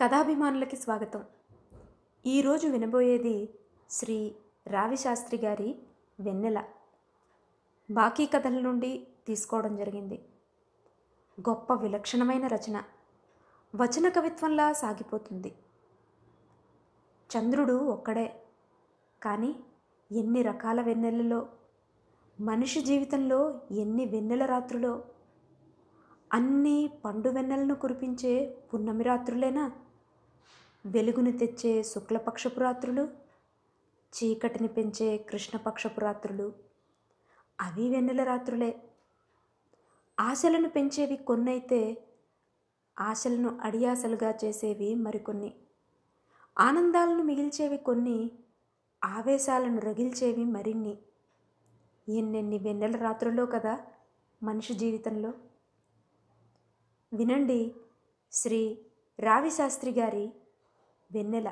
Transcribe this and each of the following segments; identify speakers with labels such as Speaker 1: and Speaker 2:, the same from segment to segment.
Speaker 1: కథాభిమానులకి స్వాగతం ఈరోజు వినబోయేది శ్రీ రావిశాస్త్రి గారి వెన్నెల బాకీ కథల నుండి తీసుకోవడం జరిగింది గొప్ప విలక్షణమైన రచన వచన కవిత్వంలా సాగిపోతుంది చంద్రుడు ఒక్కడే కానీ ఎన్ని రకాల వెన్నెలలో మనిషి జీవితంలో ఎన్ని వెన్నెల రాత్రులో అన్ని పండు వెన్నెలను కురిపించే పున్నమి రాత్రులేనా వెలుగును తెచ్చే శుక్లపక్షపురాత్రులు చీకటిని పెంచే కృష్ణపక్షపురాత్రులు అవి వెన్నెల రాత్రులే ఆశలను పెంచేవి కొన్నైతే ఆశలను అడియాసలుగా చేసేవి మరికొన్ని ఆనందాలను మిగిల్చేవి కొన్ని ఆవేశాలను రగిల్చేవి మరిన్ని ఎన్నెన్ని వెన్నెల రాత్రుల్లో కదా మనిషి జీవితంలో వినండి శ్రీ రావిశాస్త్రి గారి వెన్నెల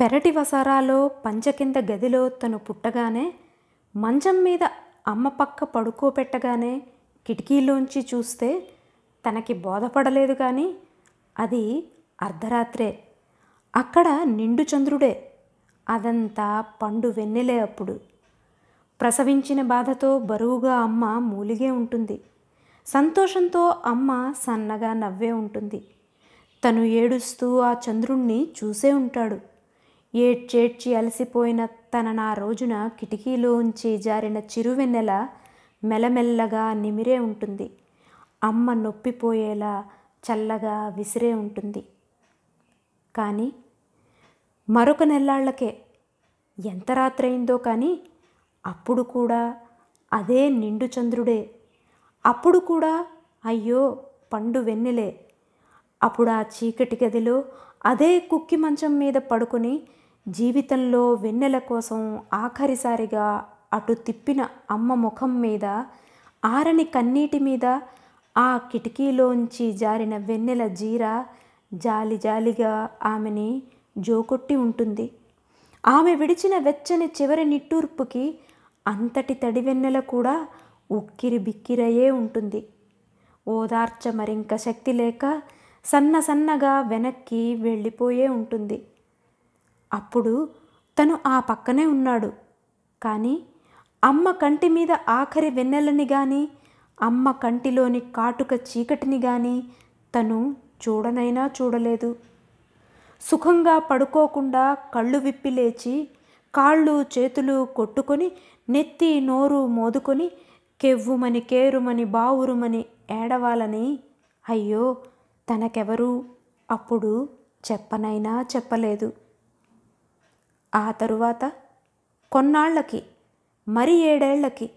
Speaker 1: పెరటి వసారాలో పంచకింద గదిలో తను పుట్టగానే మంచం మీద అమ్మ పక్క పడుకోబెట్టగానే కిటికీలోంచి చూస్తే తనకి బోధపడలేదు కానీ అది అర్ధరాత్రే అక్కడ నిండు చంద్రుడే అదంతా పండు వెన్నెలే అప్పుడు ప్రసవించిన బాధతో బరువుగా అమ్మ మూలిగే ఉంటుంది సంతోషంతో అమ్మ సన్నగా నవ్వే ఉంటుంది తను ఏడుస్తూ ఆ చంద్రుణ్ణి చూసే ఉంటాడు ఏడ్చేడ్చి అలసిపోయిన తన నా రోజున కిటికీలో ఉంచి జారిన చిరువెన్నెల మెలమెల్లగా నిమిరే ఉంటుంది అమ్మ నొప్పిపోయేలా చల్లగా విసిరే ఉంటుంది కానీ మరొక నెల్లాళ్ళకే ఎంత రాత్రైందో కానీ అప్పుడు కూడా అదే నిండు చంద్రుడే అప్పుడు కూడా అయ్యో పండు వెన్నెలే అప్పుడు ఆ చీకటి గదిలో అదే కుక్కి మంచం మీద పడుకుని జీవితంలో వెన్నెల కోసం ఆఖరిసారిగా అటు తిప్పిన అమ్మ ముఖం మీద ఆరని కన్నీటి మీద ఆ కిటికీలోంచి జారిన వెన్నెల జీర జాలి జాలిగా ఆమెని జోకొట్టి ఉంటుంది ఆమె విడిచిన వెచ్చని చివరి నిట్టూర్పుకి అంతటి తడి వెన్నెల కూడా ఉక్కిరి బిక్కిరయే ఉంటుంది ఓదార్చ మరింక శక్తి లేక సన్న సన్నగా వెనక్కి వెళ్ళిపోయే ఉంటుంది అప్పుడు తను ఆ పక్కనే ఉన్నాడు కానీ అమ్మ కంటి మీద ఆఖరి వెన్నెలని కానీ అమ్మ కంటిలోని కాటుక చీకటిని కానీ తను చూడనైనా చూడలేదు సుఖంగా పడుకోకుండా కళ్ళు విప్పి లేచి కాళ్ళు చేతులు కొట్టుకొని నెత్తి నోరు మోదుకొని కెవ్వుమని కేరుమని బావురుమని ఏడవాలని అయ్యో తనకెవరూ అప్పుడు చెప్పనైనా చెప్పలేదు ఆ తరువాత కొన్నాళ్లకి మరి ఏడేళ్లకి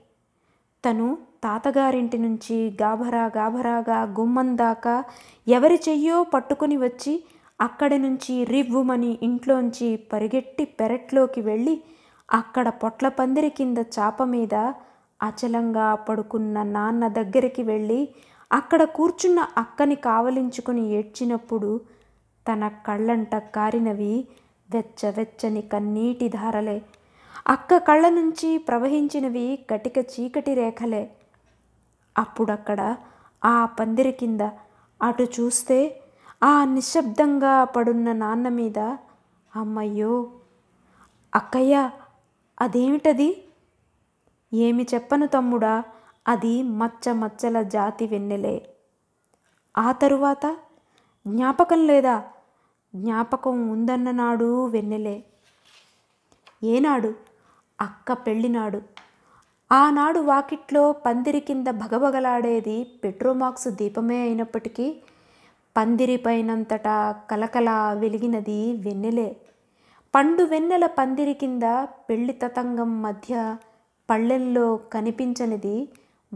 Speaker 1: తను తాతగారింటి నుంచి గాభరా గాభరాగా గుమ్మం దాకా ఎవరి చెయ్యో పట్టుకుని వచ్చి అక్కడి నుంచి రివ్వుమని ఇంట్లోంచి పరిగెట్టి పెరట్లోకి వెళ్ళి అక్కడ పొట్ల పందిరి కింద చాప మీద అచలంగా పడుకున్న నాన్న దగ్గరికి వెళ్ళి అక్కడ కూర్చున్న అక్కని కావలించుకుని ఏడ్చినప్పుడు తన కళ్ళంట కారినవి వెచ్చవెచ్చని కన్నీటి ధారలే అక్క కళ్ళ నుంచి ప్రవహించినవి కటిక చీకటి రేఖలే అప్పుడక్కడ ఆ పందిరి కింద అటు చూస్తే ఆ నిశ్శబ్దంగా పడున్న నాన్న మీద అమ్మయ్యో అక్కయ్య అదేమిటది ఏమి చెప్పను తమ్ముడా అది మచ్చ మచ్చల జాతి వెన్నెలే ఆ తరువాత జ్ఞాపకం లేదా జ్ఞాపకం ఉందన్ననాడు వెన్నెలే ఏనాడు అక్క పెళ్ళినాడు ఆనాడు వాకిట్లో పందిరి కింద భగభగలాడేది పెట్రోమాక్స్ దీపమే అయినప్పటికీ పందిరి పైనంతటా కలకల వెలిగినది వెన్నెలే పండు వెన్నెల పందిరి కింద పెళ్లి తతంగం మధ్య పళ్ళెల్లో కనిపించనిది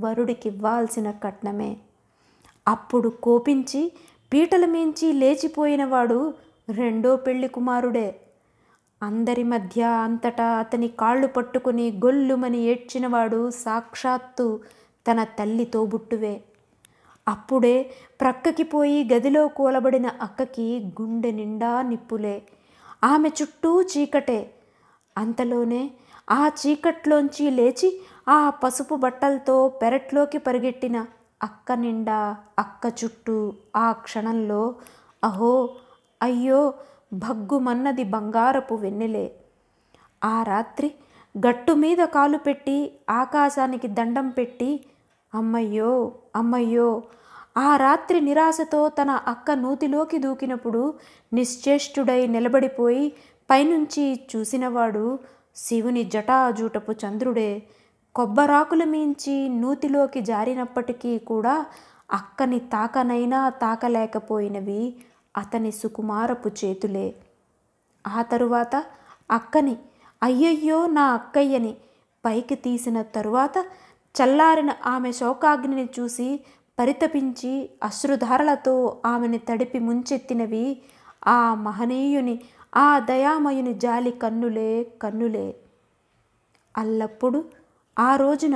Speaker 1: వరుడికివ్వాల్సిన కట్నమే అప్పుడు కోపించి పీటల మించి లేచిపోయినవాడు రెండో పెళ్లి కుమారుడే అందరి మధ్య అంతటా అతని కాళ్ళు పట్టుకుని గొల్లుమని ఏడ్చినవాడు సాక్షాత్తు తన తల్లి తోబుట్టువే అప్పుడే ప్రక్కకి పోయి గదిలో కూలబడిన అక్కకి గుండె నిండా నిప్పులే ఆమె చుట్టూ చీకటే అంతలోనే ఆ చీకట్లోంచి లేచి ఆ పసుపు బట్టలతో పెరట్లోకి పరిగెట్టిన అక్క నిండా అక్క చుట్టూ ఆ క్షణంలో అహో అయ్యో భగ్గుమన్నది బంగారపు వెన్నెలే ఆ రాత్రి గట్టు మీద కాలు పెట్టి ఆకాశానికి దండం పెట్టి అమ్మయ్యో అమ్మయ్యో ఆ రాత్రి నిరాశతో తన అక్క నూతిలోకి దూకినప్పుడు నిశ్చేష్టుడై నిలబడిపోయి పైనుంచి చూసినవాడు శివుని జటాజూటపు చంద్రుడే కొబ్బరాకులు మించి నూతిలోకి జారినప్పటికీ కూడా అక్కని తాకనైనా తాకలేకపోయినవి అతని సుకుమారపు చేతులే ఆ తరువాత అక్కని అయ్యయ్యో నా అక్కయ్యని పైకి తీసిన తరువాత చల్లారిన ఆమె శోకాగ్నిని చూసి పరితపించి అశ్రుధారలతో ఆమెని తడిపి ముంచెత్తినవి ఆ మహనీయుని ఆ దయామయుని జాలి కన్నులే కన్నులే అల్లప్పుడు ఆ రోజున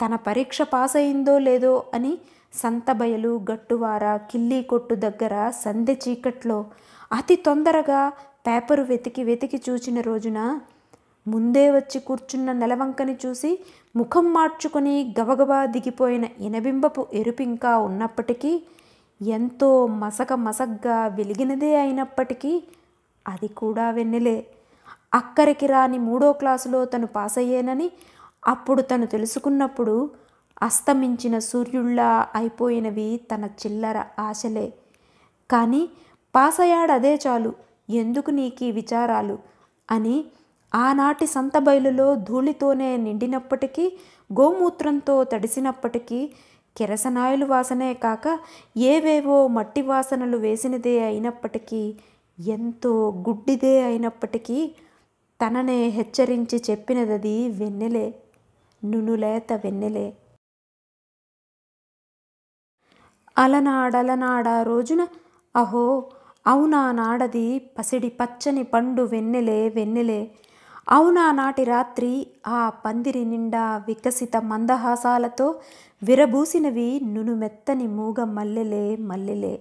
Speaker 1: తన పరీక్ష పాస్ అయిందో లేదో అని సంతబయలు గట్టువార కిల్లీ కొట్టు దగ్గర సందె చీకట్లో అతి తొందరగా పేపరు వెతికి వెతికి చూచిన రోజున ముందే వచ్చి కూర్చున్న నెలవంకని చూసి ముఖం మార్చుకొని గబగబా దిగిపోయిన ఇనబింబపు ఎరుపింకా ఉన్నప్పటికీ ఎంతో మసక మసగ్గా వెలిగినదే అయినప్పటికీ అది కూడా వెన్నెలే అక్కరికి రాని మూడో క్లాసులో తను పాస్ అయ్యానని అప్పుడు తను తెలుసుకున్నప్పుడు అస్తమించిన సూర్యుళ్ళా అయిపోయినవి తన చిల్లర ఆశలే కానీ పాస్ అదే చాలు ఎందుకు నీకీ విచారాలు అని ఆనాటి సంత బయలులో ధూళితోనే నిండినప్పటికీ గోమూత్రంతో తడిసినప్పటికీ కిరసనాయులు వాసనే కాక ఏవేవో మట్టి వాసనలు వేసినదే అయినప్పటికీ ఎంతో గుడ్డిదే అయినప్పటికీ తననే హెచ్చరించి చెప్పినదది వెన్నెలే నునులేత వెన్నెలే అలనాడలనాడా రోజున అహో అవునా నాడది పసిడి పచ్చని పండు వెన్నెలే వెన్నెలే అవునా నాటి రాత్రి ఆ పందిరి నిండా వికసిత మందహాసాలతో విరబూసినవి నునుమెత్తని మూగ మల్లెలే మల్లెలే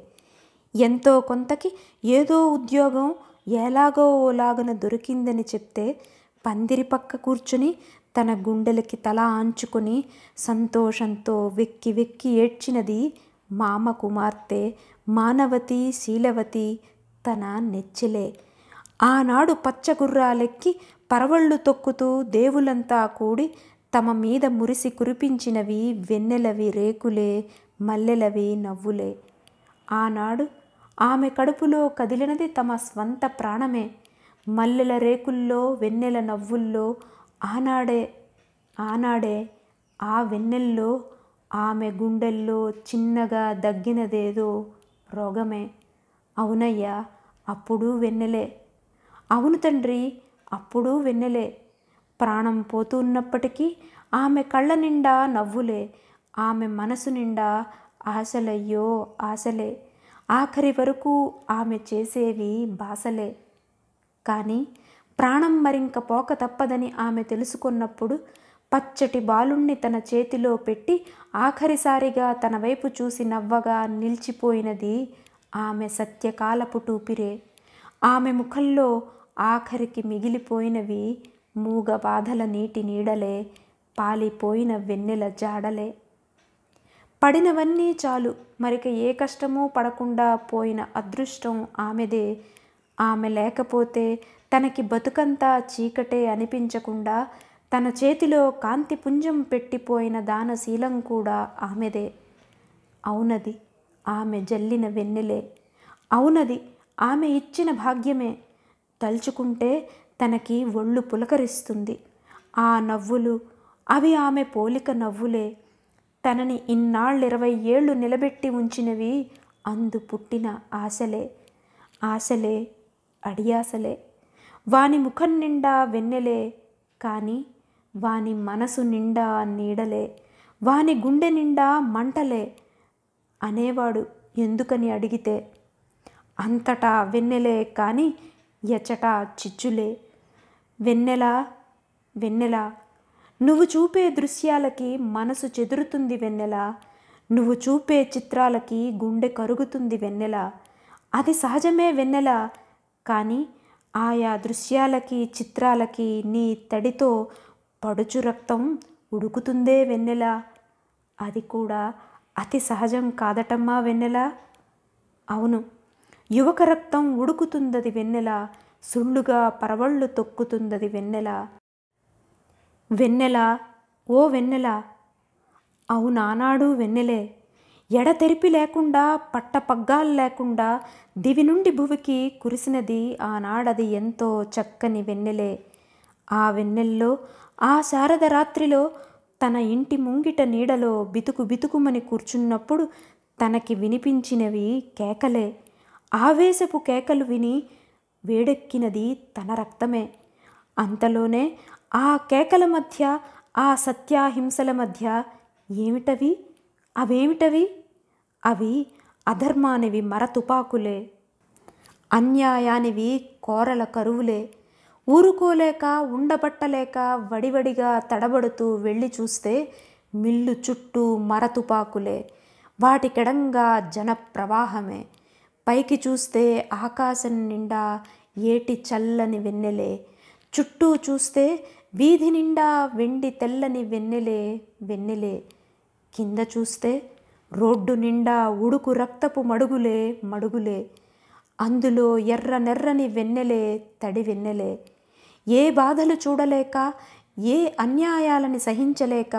Speaker 1: ఎంతో కొంతకి ఏదో ఉద్యోగం ఎలాగో ఓలాగన దొరికిందని చెప్తే పందిరి పక్క కూర్చుని తన గుండెలకి తల ఆంచుకొని సంతోషంతో వెక్కి వెక్కి ఏడ్చినది మామ కుమార్తె మానవతి శీలవతి తన నెచ్చిలే ఆనాడు పచ్చగుర్రాలెక్కి పరవళ్ళు తొక్కుతూ దేవులంతా కూడి తమ మీద మురిసి కురిపించినవి వెన్నెలవి రేకులే మల్లెలవి నవ్వులే ఆనాడు ఆమె కడుపులో కదిలినది తమ స్వంత ప్రాణమే మల్లెల రేకుల్లో వెన్నెల నవ్వుల్లో ఆనాడే ఆనాడే ఆ వెన్నెల్లో ఆమె గుండెల్లో చిన్నగా దగ్గినదేదో రోగమే అవునయ్యా అప్పుడు వెన్నెలే అవును తండ్రి అప్పుడు వెన్నెలే ప్రాణం పోతూ ఉన్నప్పటికీ ఆమె కళ్ళ నిండా నవ్వులే ఆమె మనసు నిండా ఆశలయ్యో ఆశలే ఆఖరి వరకు ఆమె చేసేవి బాసలే కానీ ప్రాణం మరింక పోక తప్పదని ఆమె తెలుసుకున్నప్పుడు పచ్చటి బాలుణ్ణి తన చేతిలో పెట్టి ఆఖరిసారిగా తన వైపు చూసి నవ్వగా నిలిచిపోయినది ఆమె సత్యకాలపు టూపిరే ఆమె ముఖంలో ఆఖరికి మిగిలిపోయినవి మూగ బాధల నీటి నీడలే పాలిపోయిన వెన్నెల జాడలే పడినవన్నీ చాలు మరిక ఏ కష్టమూ పడకుండా పోయిన అదృష్టం ఆమెదే ఆమె లేకపోతే తనకి బతుకంతా చీకటే అనిపించకుండా తన చేతిలో కాంతి పుంజం పెట్టిపోయిన దానశీలం కూడా ఆమెదే అవునది ఆమె జల్లిన వెన్నెలే అవునది ఆమె ఇచ్చిన భాగ్యమే తలుచుకుంటే తనకి ఒళ్ళు పులకరిస్తుంది ఆ నవ్వులు అవి ఆమె పోలిక నవ్వులే తనని ఇన్నాళ్ళు ఇరవై ఏళ్ళు నిలబెట్టి ఉంచినవి అందు పుట్టిన ఆశలే ఆశలే అడియాసలే వాని ముఖం నిండా వెన్నెలే కానీ వాని మనసు నిండా నీడలే వాని గుండె నిండా మంటలే అనేవాడు ఎందుకని అడిగితే అంతటా వెన్నెలే కానీ ఎచ్చటా చిచ్చులే వెన్నెల వెన్నెల నువ్వు చూపే దృశ్యాలకి మనసు చెదురుతుంది వెన్నెల నువ్వు చూపే చిత్రాలకి గుండె కరుగుతుంది వెన్నెల అది సహజమే వెన్నెల కానీ ఆయా దృశ్యాలకి చిత్రాలకి నీ తడితో పడుచు రక్తం ఉడుకుతుందే వెన్నెల అది కూడా అతి సహజం కాదటమ్మా వెన్నెల అవును యువక రక్తం ఉడుకుతుందది వెన్నెల సుళ్ళుగా పరవళ్ళు తొక్కుతుందది వెన్నెల వెన్నెల ఓ వెన్నెల అవునానాడు వెన్నెలే ఎడతెరిపి లేకుండా పట్టపగ్గాలు లేకుండా దివి నుండి భువికి కురిసినది ఆనాడది ఎంతో చక్కని వెన్నెలే ఆ వెన్నెల్లో ఆ శారద రాత్రిలో తన ఇంటి ముంగిట నీడలో బితుకు బితుకుమని కూర్చున్నప్పుడు తనకి వినిపించినవి కేకలే ఆవేశపు కేకలు విని వేడెక్కినది తన రక్తమే అంతలోనే ఆ కేకల మధ్య ఆ సత్యాహింసల మధ్య ఏమిటవి అవేమిటవి అవి అధర్మానివి మరతుపాకులే అన్యాయానివి కోరల కరువులే ఊరుకోలేక ఉండబట్టలేక వడివడిగా తడబడుతూ వెళ్ళి చూస్తే మిల్లు చుట్టూ మరతుపాకులే వాటికెడంగా జన ప్రవాహమే పైకి చూస్తే ఆకాశం నిండా ఏటి చల్లని వెన్నెలే చుట్టూ చూస్తే వీధి నిండా వెండి తెల్లని వెన్నెలే వెన్నెలే కింద చూస్తే రోడ్డు నిండా ఉడుకు రక్తపు మడుగులే మడుగులే అందులో ఎర్ర నెర్రని వెన్నెలే తడి వెన్నెలే ఏ బాధలు చూడలేక ఏ అన్యాయాలని సహించలేక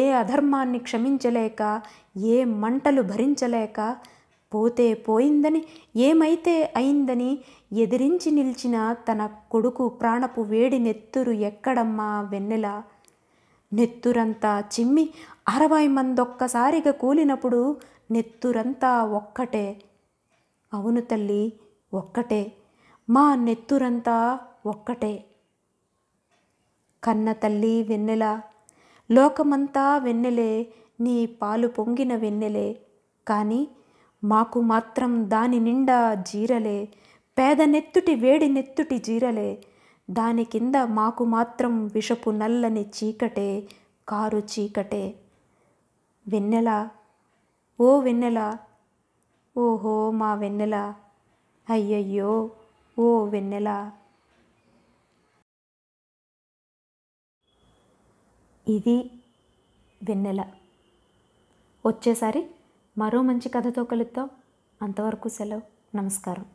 Speaker 1: ఏ అధర్మాన్ని క్షమించలేక ఏ మంటలు భరించలేక పోతే పోయిందని ఏమైతే అయిందని ఎదిరించి నిలిచిన తన కొడుకు ప్రాణపు వేడి నెత్తురు ఎక్కడమ్మా వెన్నెల నెత్తురంతా చిమ్మి అరవై మందొక్కసారిగా కూలినప్పుడు నెత్తురంతా ఒక్కటే అవును తల్లి ఒక్కటే మా నెత్తురంతా ఒక్కటే కన్న తల్లి వెన్నెల లోకమంతా వెన్నెలే నీ పాలు పొంగిన వెన్నెలే కానీ మాకు మాత్రం దాని నిండా జీరలే పేద నెత్తుటి వేడి నెత్తుటి జీరలే దాని కింద మాకు మాత్రం విషపు నల్లని చీకటే కారు చీకటే వెన్నెల ఓ వెన్నెల ఓహో మా వెన్నెల అయ్యయ్యో ఓ వెన్నెల ఇది వెన్నెల వచ్చేసారి మరో మంచి కథతో కలుద్దాం అంతవరకు సెలవు నమస్కారం